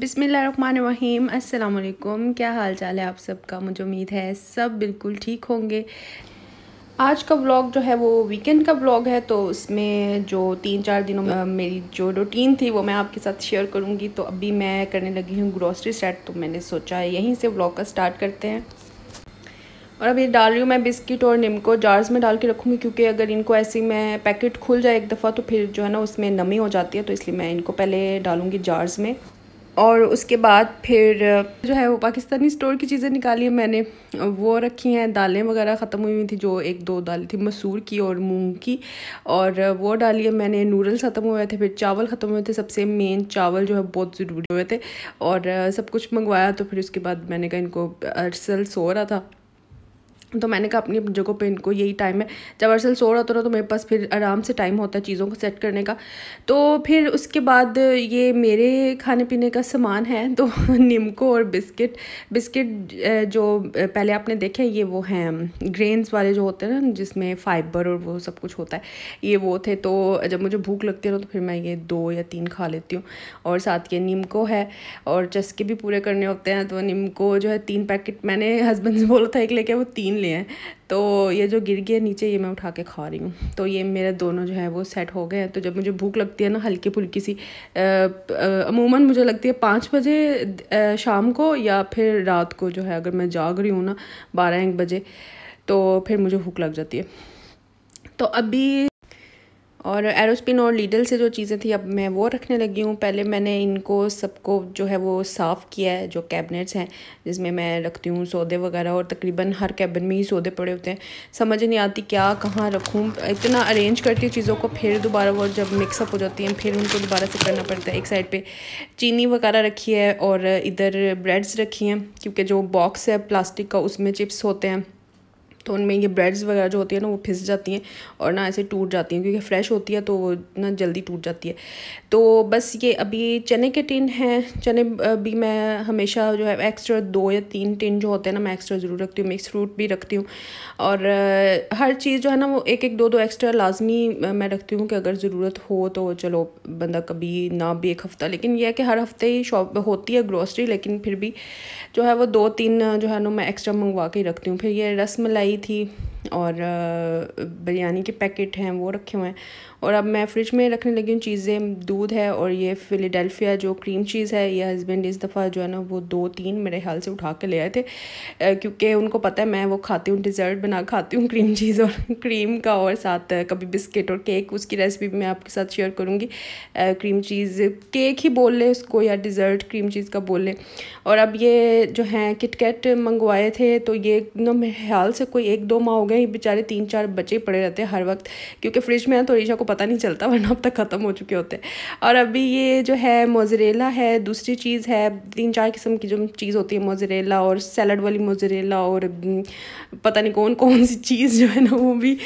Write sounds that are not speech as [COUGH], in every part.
बिसमीम अल्लाम क्या हाल चाल है आप सबका मुझे उम्मीद है सब बिल्कुल ठीक होंगे आज का व्लॉग जो है वो वीकेंड का व्लॉग है तो उसमें जो तीन चार दिनों में मेरी जो रूटीन थी वो मैं आपके साथ शेयर करूंगी तो अभी मैं करने लगी हूँ ग्रॉसरी सेट तो मैंने सोचा यहीं से व्लॉग का स्टार्ट करते हैं और अभी डाल रही हूँ मैं बिस्किट और निमको जार्स में डाल के रखूँगी क्योंकि अगर इनको ऐसी मैं पैकेट खुल जाए एक दफ़ा तो फिर जो है ना उसमें नमी हो जाती है तो इसलिए मैं इनको पहले डालूँगी जार्स में और उसके बाद फिर जो है वो पाकिस्तानी स्टोर की चीज़ें निकाली मैंने वो रखी हैं दालें वगैरह ख़त्म हुई हुई थी जो एक दो दाल थी मसूर की और मूंग की और वो डाली है मैंने नूडल्स ख़त्म हुए थे फिर चावल ख़त्म हुए थे सबसे मेन चावल जो है बहुत ज़रूरी हुए थे और सब कुछ मंगवाया तो फिर उसके बाद मैंने कहा इनको अरसल सो रहा था तो मैंने कहा अपनी जगह पे इनको यही टाइम है जब अरसल सो रहा होता ना तो मेरे पास फिर आराम से टाइम होता है चीज़ों को सेट करने का तो फिर उसके बाद ये मेरे खाने पीने का सामान है तो [LAUGHS] निमको और बिस्किट बिस्किट जो पहले आपने देखे ये वो हैं ग्रेन्स वाले जो होते हैं ना जिसमें फाइबर और वो सब कुछ होता है ये वो थे तो जब मुझे भूख लगती है ना तो फिर मैं ये दो या तीन खा लेती हूँ और साथ ये निमको है और चस्के भी पूरे करने होते हैं तो निमको जो है तीन पैकेट मैंने हस्बैंड से बोला था एक लेके वो तीन लिए हैं तो ये जो गिर गया नीचे ये मैं उठा के खा रही हूँ तो ये मेरे दोनों जो है वो सेट हो गए हैं तो जब मुझे भूख लगती है ना हल्की फुल्की सी अमूमन मुझे लगती है पाँच बजे शाम को या फिर रात को जो है अगर मैं जाग रही हूँ ना बारह एक बजे तो फिर मुझे भूख लग जाती है तो अभी और एरोस्पिन और लीडल से जो चीज़ें थी अब मैं वो रखने लगी हूँ पहले मैंने इनको सबको जो है वो साफ़ किया है जो कैबिनेट्स हैं जिसमें मैं रखती हूँ सौदे वगैरह और तकरीबन हर कैबिन में ही सौदे पड़े होते हैं समझ नहीं आती क्या कहाँ रखूँ इतना अरेंज करती हूँ चीज़ों को फिर दोबारा वो जब मिक्सअप हो जाती हैं फिर उनको दोबारा से करना पड़ता है एक साइड पर चीनी वगैरह रखी है और इधर ब्रेड्स रखी हैं क्योंकि जो बॉक्स है प्लास्टिक का उसमें चिप्स होते हैं तो उनमें ये ब्रेड्स वगैरह जो होती है ना वो फिस जाती हैं और ना ऐसे टूट जाती हैं क्योंकि फ्रेश होती है तो वो ना जल्दी टूट जाती है तो बस ये अभी चने के टिन हैं चने भी मैं हमेशा जो है एक्स्ट्रा दो या तीन टिन जो होते हैं ना मैं एक्स्ट्रा ज़रूर रखती हूँ मिक्स फ्रूट भी रखती हूँ और हर चीज़ जो है ना वो एक एक दो दो एक्स्ट्रा लाजमी मैं रखती हूँ कि अगर ज़रूरत हो तो चलो बंदा कभी ना भी एक हफ़्ता लेकिन यह है कि हर हफ्ते ही शॉप होती है ग्रोसरी लेकिन फिर भी जो है वो दो तीन जो है ना मैं एक्स्ट्रा मंगवा के रखती हूँ फिर ये रस मलाई रही थी और बिरयानी के पैकेट हैं वो रखे हुए हैं और अब मैं फ्रिज में रखने लगी हूँ चीज़ें दूध है और ये फिलाडेल्फिया जो क्रीम चीज़ है ये हस्बैंड इस दफ़ा जो है ना वो दो तीन मेरे ख्याल से उठा के ले आए थे क्योंकि उनको पता है मैं वो खाती हूँ डिज़र्ट बना खाती हूँ क्रीम चीज़ और [LAUGHS] क्रीम का और साथ कभी बिस्किट और केक उसकी रेसिपी मैं आपके साथ शेयर करूँगी क्रीम चीज़ केक ही बोल लें उसको या डिज़र्ट क्रीम चीज़ का बोल लें और अब ये जो हैं किटकेट मंगवाए थे तो ये ना मेरे ख्याल से कोई एक दो माह गए ये बेचारे तीन चार बचे पड़े रहते हैं हर वक्त क्योंकि फ्रिज में तो ईशा को पता नहीं चलता वरना अब तक ख़त्म हो चुके होते हैं और अभी ये जो है मोजरेला है दूसरी चीज़ है तीन चार किस्म की जो चीज़ होती है मोजरेला और सैलड वाली मोजरेला और हम्म, पता नहीं कौन कौन सी चीज़ जो है ना वो भी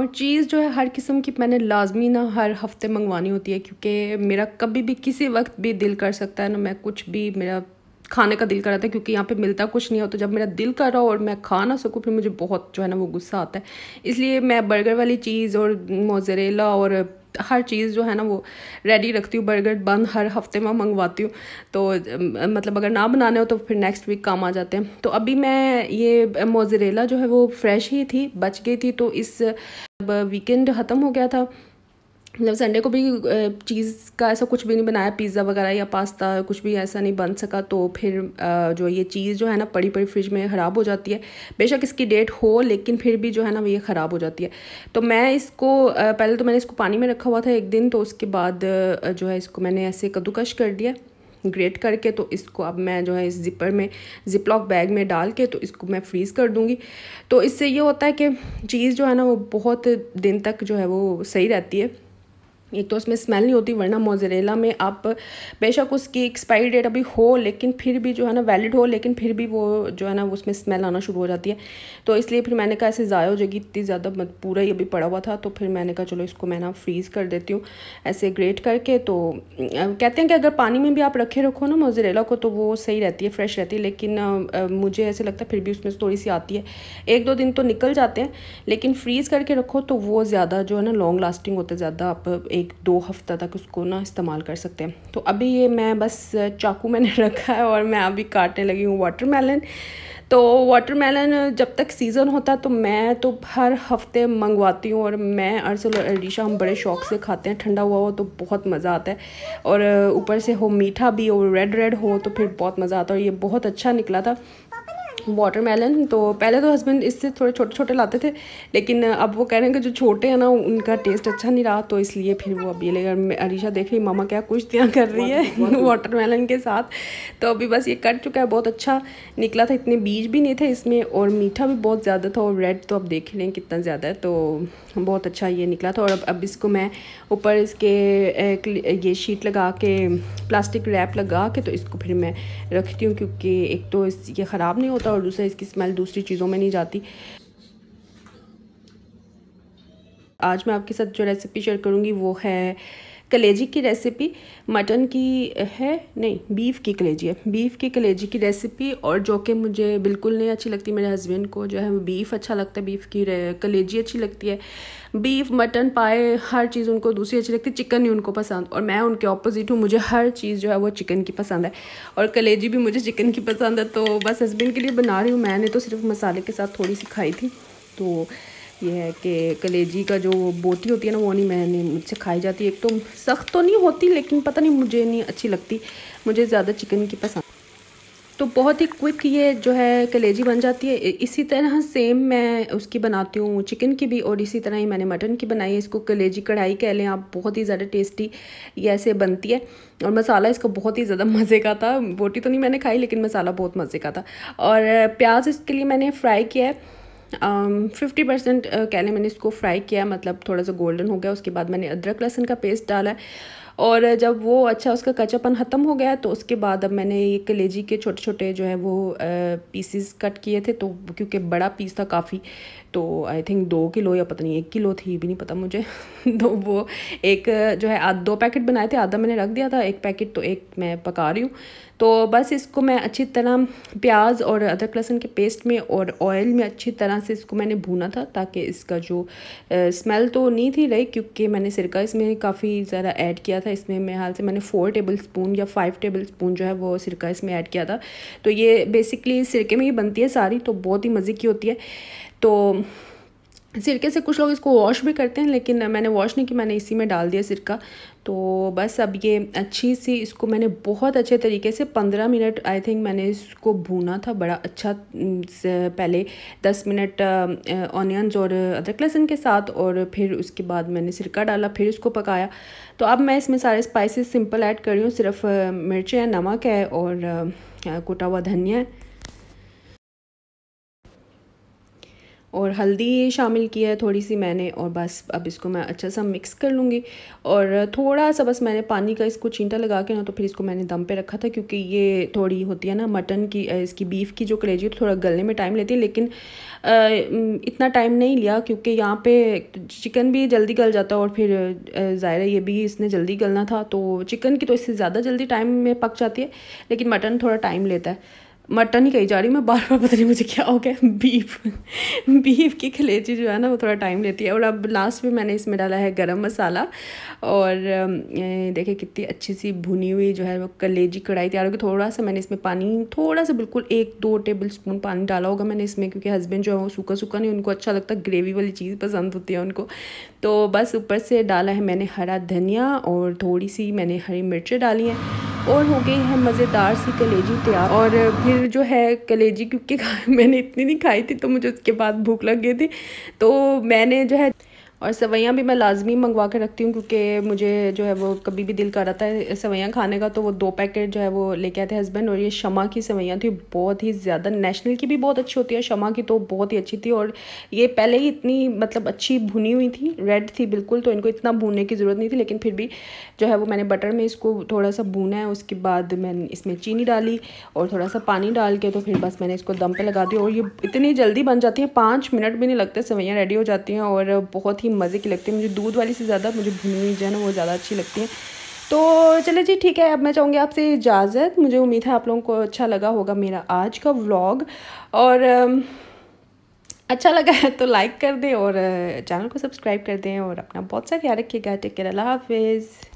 और चीज़ जो है हर किस्म की मैंने लाजमी ना हर हफ्ते मंगवानी होती है क्योंकि मेरा कभी भी किसी वक्त भी दिल कर सकता है ना मैं कुछ भी मेरा खाने का दिल कर रहा था क्योंकि यहाँ पे मिलता कुछ नहीं हो तो जब मेरा दिल कर रहा हो और मैं खा ना सकूँ फिर मुझे बहुत जो है ना वो गुस्सा आता है इसलिए मैं बर्गर वाली चीज़ और मोजरेला और हर चीज़ जो है ना वो रेडी रखती हूँ बर्गर बंद हर हफ्ते में मंगवाती हूँ तो मतलब अगर ना बनाने हो तो फिर नेक्स्ट वीक काम आ जाते हैं तो अभी मैं ये मोजरेला जो है वो फ्रेश ही थी बच गई थी तो इस वीकेंड ख़त्म हो गया था मतलब संडे को भी चीज़ का ऐसा कुछ भी नहीं बनाया पिज़्ज़ा वगैरह या पास्ता कुछ भी ऐसा नहीं बन सका तो फिर जो ये चीज़ जो है ना पड़ी पड़ी फ्रिज में ख़राब हो जाती है बेशक इसकी डेट हो लेकिन फिर भी जो है ना ये ख़राब हो जाती है तो मैं इसको पहले तो मैंने इसको पानी में रखा हुआ था एक दिन तो उसके बाद जो है इसको मैंने ऐसे कद्दूकश कर दिया ग्रेट करके तो इसको अब मैं जो है इस जिपर में जिपलॉक बैग में डाल के तो इसको मैं फ्रीज़ कर दूँगी तो इससे ये होता है कि चीज़ जो है ना वो बहुत दिन तक जो है वो सही रहती है एक तो उसमें स्मेल नहीं होती वरना मोजरेला में आप बेशक उसकी एक्सपायरी डेट अभी हो लेकिन फिर भी जो है ना वैलिड हो लेकिन फिर भी वो जो है ना उसमें स्मेल आना शुरू हो जाती है तो इसलिए फिर मैंने कहा ऐसे ज़ाया हो जाएगी इतनी ज़्यादा पूरा ही अभी पड़ा हुआ था तो फिर मैंने कहा चलो इसको मैं ना फ्रीज़ कर देती हूँ ऐसे ग्रेट करके तो कहते हैं कि अगर पानी में भी आप रखे रखो ना मोजरेला को तो वो सही रहती है फ्रेश रहती है लेकिन मुझे ऐसे लगता है फिर भी उसमें थोड़ी सी आती है एक दो दिन तो निकल जाते हैं लेकिन फ्रीज़ करके रखो तो वो ज़्यादा जो है ना लॉन्ग लास्टिंग होता है ज़्यादा आप एक दो हफ्ता तक उसको ना इस्तेमाल कर सकते हैं तो अभी ये मैं बस चाकू मैंने [LAUGHS] रखा है और मैं अभी काटने लगी हूँ मेलन तो वाटरमेलन जब तक सीज़न होता तो मैं तो हर हफ्ते मंगवाती हूँ और मैं अरसल और अडीशा हम बड़े शौक से खाते हैं ठंडा हुआ हो तो बहुत मज़ा आता है और ऊपर से हो मीठा भी हो रेड रेड हो तो फिर बहुत मज़ा आता है और ये बहुत अच्छा निकला था वाटरमेलन तो पहले तो हस्बैंड इससे थोड़े छोटे छोटे लाते थे लेकिन अब वो कह रहे हैं कि जो छोटे हैं ना उनका टेस्ट अच्छा नहीं रहा तो इसलिए फिर वो अब ये लेकर अरीशा देख रही मामा क्या कुछ दिया कर रही है वाटरमेलन के साथ तो अभी बस ये कट चुका है बहुत अच्छा निकला था इतने बीज भी नहीं थे इसमें और मीठा भी बहुत ज़्यादा था और रेड तो अब देख रहे हैं कितना ज़्यादा है तो बहुत अच्छा ये निकला था और अब अब इसको मैं ऊपर इसके ये शीट लगा के प्लास्टिक रैप लगा के तो इसको फिर मैं रखती हूँ क्योंकि एक तो ये ख़राब नहीं होता है और दूसरा इसकी स्मेल दूसरी चीज़ों में नहीं जाती आज मैं आपके साथ जो रेसिपी शेयर करूँगी वो है कलेजी की रेसिपी मटन की है नहीं बीफ़ की कलेजी है बीफ़ की कलेजी की रेसिपी और जो कि मुझे बिल्कुल नहीं अच्छी लगती मेरे हस्बैंड को जो है वो बीफ़ अच्छा लगता है बीफ़ की कलेजी अच्छी लगती है बीफ़ मटन पाए हर चीज़ उनको दूसरी अच्छी लगती है चिकन ही उनको पसंद और मैं उनके ऑपोजिट हूँ मुझे हर चीज़ जो है वो चिकन की पसंद है और कलेजी भी मुझे चिकन की पसंद है तो बस हस्बैंड के लिए बना रही हूँ मैंने तो सिर्फ मसाले के साथ थोड़ी सी खाई थी तो ये है कि कलेजी का जो बोटी होती है ना वो नहीं मैंने मुझसे खाई जाती है एक तो सख्त तो नहीं होती लेकिन पता नहीं मुझे नहीं अच्छी लगती मुझे ज़्यादा चिकन की पसंद तो बहुत ही क्विक ये जो है कलेजी बन जाती है इसी तरह सेम मैं उसकी बनाती हूँ चिकन की भी और इसी तरह ही मैंने मटन की बनाई है इसको कलेजी कढ़ाई कह लें आप बहुत ही ज़्यादा टेस्टी ये ऐसे बनती है और मसाला इसका बहुत ही ज़्यादा [LAUGHS] मज़े का था बोटी तो नहीं मैंने खाई लेकिन मसाला बहुत मज़े का था और प्याज इसके लिए मैंने फ्राई किया है फिफ्टी परसेंट लें मैंने इसको फ्राई किया मतलब थोड़ा सा गोल्डन हो गया उसके बाद मैंने अदरक लहसुन का पेस्ट डाला और जब वो अच्छा उसका कचापन ख़त्म हो गया तो उसके बाद अब मैंने ये कलेजी के छोटे छोटे जो है वो पीसेस कट किए थे तो क्योंकि बड़ा पीस था काफ़ी तो आई थिंक दो किलो या पता नहीं एक किलो थी भी नहीं पता मुझे [LAUGHS] तो वो एक जो है दो पैकेट बनाए थे आधा मैंने रख दिया था एक पैकेट तो एक मैं पका रही हूँ तो बस इसको मैं अच्छी तरह प्याज और अदरक लहसुन के पेस्ट में और ऑयल में अच्छी तरह से इसको मैंने भूना था ताकि इसका जो स्मेल तो नहीं थी रही क्योंकि मैंने सिरका इसमें काफ़ी ज़्यादा ऐड किया था इसमें मेरे हाल से मैंने फ़ोर टेबल स्पून या फाइव टेबल स्पून जो है वो सिरका इसमें ऐड किया था तो ये बेसिकली सिरके में ही बनती है सारी तो बहुत ही मज़े की होती है तो सिरके से कुछ लोग इसको वॉश भी करते हैं लेकिन मैंने वॉश नहीं की मैंने इसी में डाल दिया सिरका तो बस अब ये अच्छी सी इसको मैंने बहुत अच्छे तरीके से पंद्रह मिनट आई थिंक मैंने इसको भूना था बड़ा अच्छा पहले दस मिनट ऑनियंस और अदरक लहसुन के साथ और फिर उसके बाद मैंने सिरका डाला फिर इसको पकाया तो अब मैं इसमें सारे स्पाइसेस सिंपल ऐड कर रही हूँ सिर्फ मिर्च है नमक है और कुटा हुआ धनिया है और हल्दी शामिल किया है थोड़ी सी मैंने और बस अब इसको मैं अच्छा सा मिक्स कर लूँगी और थोड़ा सा बस मैंने पानी का इसको चींटा लगा के ना तो फिर इसको मैंने दम पे रखा था क्योंकि ये थोड़ी होती है ना मटन की इसकी बीफ की जो कलेजी है तो थोड़ा गलने में टाइम लेती है लेकिन आ, इतना टाइम नहीं लिया क्योंकि यहाँ पर चिकन भी जल्दी गल जाता है और फिर ज़ाहिर ये भी इसने जल्दी गलना था तो चिकन की तो इससे ज़्यादा जल्दी टाइम में पक जाती है लेकिन मटन थोड़ा टाइम लेता है मटन ही कही जा रही मैं बार बार पता नहीं मुझे क्या हो गया बीफ बीफ की खलेची जो है ना वो थोड़ा टाइम लेती है और अब लास्ट में मैंने इसमें डाला है गरम मसाला और देखिए कितनी अच्छी सी भुनी हुई जो है वो कलेजी कढ़ाई तैयार होगी थोड़ा सा मैंने इसमें पानी थोड़ा सा बिल्कुल एक दो टेबल स्पून पानी डाला होगा मैंने इसमें क्योंकि हस्बैंड जो है वो सूखा सूखा नहीं उनको अच्छा लगता ग्रेवी वाली चीज़ पसंद होती है उनको तो बस ऊपर से डाला है मैंने हरा धनिया और थोड़ी सी मैंने हरी मिर्चें डाली हैं और हो गई है मज़ेदार सी कलेजी तैयार और फिर जो है कलेजी क्योंकि [LAUGHS] मैंने इतनी नहीं खाई थी तो मुझे उसके बाद भूख लग गई थी तो मैंने जो है और सवैयाँ भी मैं लाजमी मंगवा के रखती हूँ क्योंकि मुझे जो है वो कभी भी दिल कर रहा था सवैयाँ खाने का तो वो दो पैकेट जो है वो लेके आए थे हस्बैंड और ये शमा की सवैयाँ थी बहुत ही ज़्यादा नेशनल की भी बहुत अच्छी होती है शमा की तो बहुत ही अच्छी थी और ये पहले ही इतनी मतलब अच्छी भुनी हुई थी रेड थी बिल्कुल तो इनको इतना भूनने की ज़रूरत नहीं थी लेकिन फिर भी जो है वो मैंने बटर में इसको थोड़ा सा भूना है उसके बाद मैंने इसमें चीनी डाली और थोड़ा सा पानी डाल के तो फिर बस मैंने इसको दम पर लगा दिया और ये इतनी जल्दी बन जाती है पाँच मिनट भी नहीं लगते सवैयाँ रेडी हो जाती हैं और बहुत ही मज़े की लगती है मुझे दूध वाली से ज़्यादा मुझे भुनी हुई जो है ना वो ज़्यादा अच्छी लगती है तो चले जी ठीक है अब मैं चाहूँगी आपसे इजाज़त मुझे उम्मीद है आप लोगों को अच्छा लगा होगा मेरा आज का व्लॉग और अच्छा लगा है तो लाइक कर दें और चैनल को सब्सक्राइब कर दें और अपना बहुत सा ख्याल रखिएगा टेक केयर अल्लाह हाफिज़